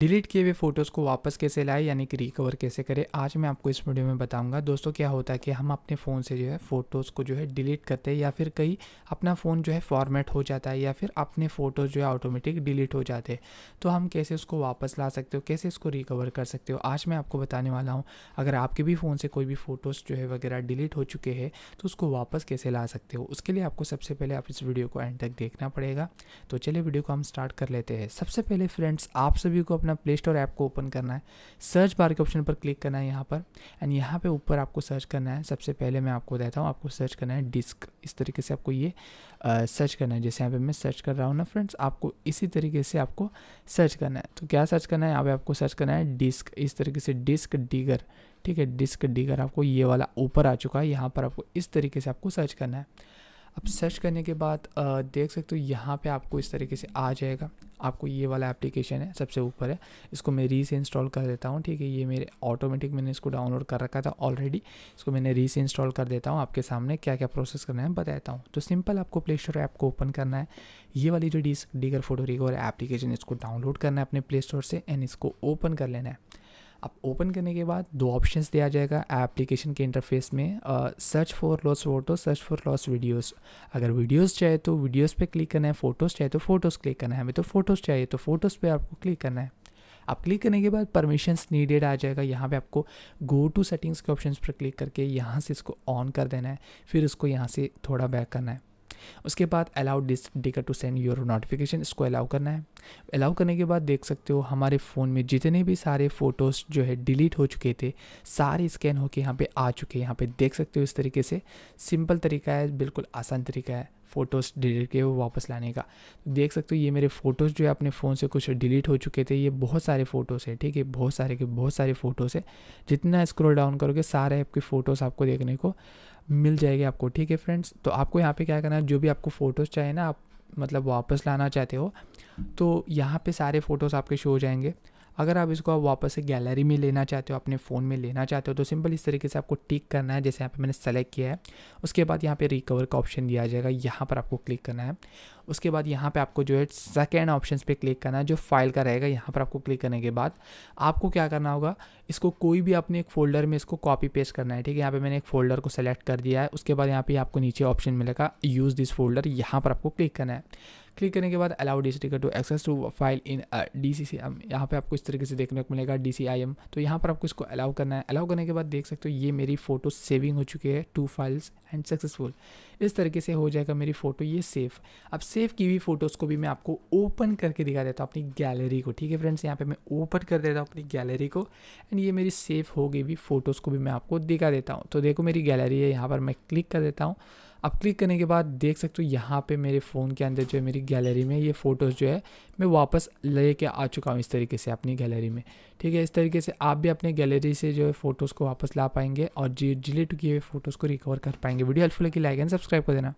delete किए हुए photos को वापस कैसे लाए यानी कि रिकवर कैसे करें आज मैं आपको इस वीडियो में बताऊंगा दोस्तों क्या होता है कि हम अपने फ़ोन से जो है फ़ोटोज़ को जो है डिलीट करते हैं या फिर कहीं अपना फ़ोन जो है फॉर्मेट हो जाता है या फिर अपने फ़ोटोज़ जो है ऑटोमेटिक डिलीट हो जाते हैं तो हम कैसे उसको वापस ला सकते हो कैसे इसको रिकवर कर सकते हो आज मैं आपको बताने वाला हूँ अगर आपके भी फ़ोन से कोई भी फ़ोटोज़ जो है वगैरह डिलीट हो चुके हैं तो उसको वापस कैसे ला सकते हो उसके लिए आपको सबसे पहले आप इस वीडियो को एंड तक देखना पड़ेगा तो चलिए वीडियो को हम स्टार्ट कर लेते हैं सबसे पहले फ्रेंड्स आप सभी को अपना प्ले स्टोर ऐप को ओपन करना है सर्च बार के ऑप्शन पर क्लिक करना है यहाँ पर एंड यहाँ पे ऊपर आपको सर्च करना है सबसे पहले मैं आपको देता हूँ आपको सर्च करना है डिस्क इस तरीके से आपको ये सर्च करना है जैसे यहाँ पे मैं सर्च कर रहा हूँ ना फ्रेंड्स आपको इसी तरीके से आपको सर्च करना है तो क्या सर्च करना है यहाँ पर आपको सर्च करना है डिस्क इस तरीके से डिस्क डिगर ठीक है डिस्क डिगर आपको ये वाला ऊपर आ चुका है यहाँ पर आपको इस तरीके से आपको सर्च करना है अब सर्च करने के बाद देख सकते हो यहाँ पे आपको इस तरीके से आ जाएगा आपको ये वाला एप्लीकेशन है सबसे ऊपर है इसको मैं री से इंस्टॉल कर देता हूँ ठीक है ये मेरे ऑटोमेटिक मैंने इसको डाउनलोड कर रखा था ऑलरेडी इसको मैंने री से इंस्टॉल कर देता हूँ आपके सामने क्या क्या प्रोसेस करना है बताता हूँ तो सिंपल आपको प्ले स्टोर ऐप को ओपन करना है ये वाली जो D digger photo recover application इसको डाउनलोड करना है अपने प्ले स्टोर से एंड इसको ओपन कर लेना है अब ओपन करने के बाद दो ऑप्शंस दिया जाएगा एप्लीकेशन के इंटरफेस में search for lost photo search for lost videos अगर वीडियोस चाहिए तो वीडियोस पे क्लिक करना है फोटोज़ चाहिए तो फोटोज़ क्लिक करना है हमें तो फोटोज़ चाहिए तो फोटोज़ पे आपको क्लिक करना है आप क्लिक करने के बाद परमिशंस नीडेड आ जाएगा यहाँ पे आपको गो टू सेटिंग्स के ऑप्शन पर क्लिक करके यहाँ से इसको ऑन कर देना है फिर इसको यहाँ से थोड़ा बैक करना है उसके बाद allow this data to send your notification इसको अलाउ करना है अलाउ करने के बाद देख सकते हो हमारे फ़ोन में जितने भी सारे फ़ोटोज़ जो है डिलीट हो चुके थे सारे स्कैन होकर यहाँ पे आ चुके हैं यहाँ पे देख सकते हो इस तरीके से सिंपल तरीका है बिल्कुल आसान तरीका है फ़ोटोज़ डिलीट के वो वापस लाने का तो देख सकते हो ये मेरे फ़ोटोज़ जो है अपने फ़ोन से कुछ डिलीट हो चुके थे ये बहुत सारे फ़ोटोज़ हैं ठीक है बहुत सारे के बहुत सारे फ़ोटोज़ है जितना स्क्रोल डाउन करोगे सारे आपके फ़ोटोज़ आपको देखने को मिल जाएगी आपको ठीक है फ्रेंड्स तो आपको यहाँ पे क्या करना है जो भी आपको फ़ोटोज़ चाहिए ना आप मतलब वापस लाना चाहते हो तो यहाँ पे सारे फ़ोटोज़ आपके शो हो जाएंगे अगर आप इसको आप वापस से गैलरी में लेना चाहते हो अपने फ़ोन में लेना चाहते हो तो सिंपल इस तरीके से आपको टिक करना है जैसे यहाँ पे मैंने सेलेक्ट किया है उसके बाद यहाँ पे रिकवर का ऑप्शन दिया जाएगा यहाँ पर आपको क्लिक करना है उसके बाद यहाँ पे आपको जो है सेकेंड ऑप्शन पे क्लिक करना है जो फाइल का रहेगा यहाँ पर आपको क्लिक करने के बाद आपको क्या करना होगा इसको कोई भी अपने एक फोल्डर में इसको कॉपी पेस्ट करना है ठीक है यहाँ पे मैंने एक फोल्डर को सेलेक्ट कर दिया है उसके बाद यहाँ पे आपको नीचे ऑप्शन मिलेगा यूज़ दिस फोल्डर यहाँ पर आपको क्लिक करना है क्लिक करने के बाद allow D C to access to file in D C C M यहाँ पर आपको इस तरीके से देखने को मिलेगा डी सी आई एम तो यहाँ पर आपको इसको अलाउ करना है अलाउ करने के बाद देख सकते हो ये मेरी फ़ोटो सेविंग हो चुकी है टू फाइल्स एंड सक्सेसफुल इस तरीके से हो जाएगा मेरी फ़ोटो ये सेफ अब सेफ सेव की हुई फोटोज़ को भी मैं आपको ओपन करके दिखा देता हूँ अपनी गैलरी को ठीक है फ्रेंड्स यहाँ पे मैं ओपन कर देता हूँ अपनी गैलरी को एंड ये मेरी सेव हो गई हुई फ़ोटोज़ को भी मैं आपको दिखा देता हूँ तो देखो मेरी गैलरी है यहाँ पर मैं क्लिक कर देता हूँ अब क्लिक करने के बाद देख सकते हो यहाँ पे मेरे फ़ोन के अंदर जो है मेरी गैलरी में ये फ़ोटोज़ जो है मैं वापस ले के आ चुका हूँ इस तरीके से अपनी गैलरी में ठीक है इस तरीके से आप भी अपने गैलरी से जो है फ़ोटोज़ को वापस ला पाएंगे और जी डिलीट किए हुए फ़ोटोज़ को रिकवर कर पाएंगे वीडियो हेल्पफुल की लाइक एंड सब्सक्राइब कर देना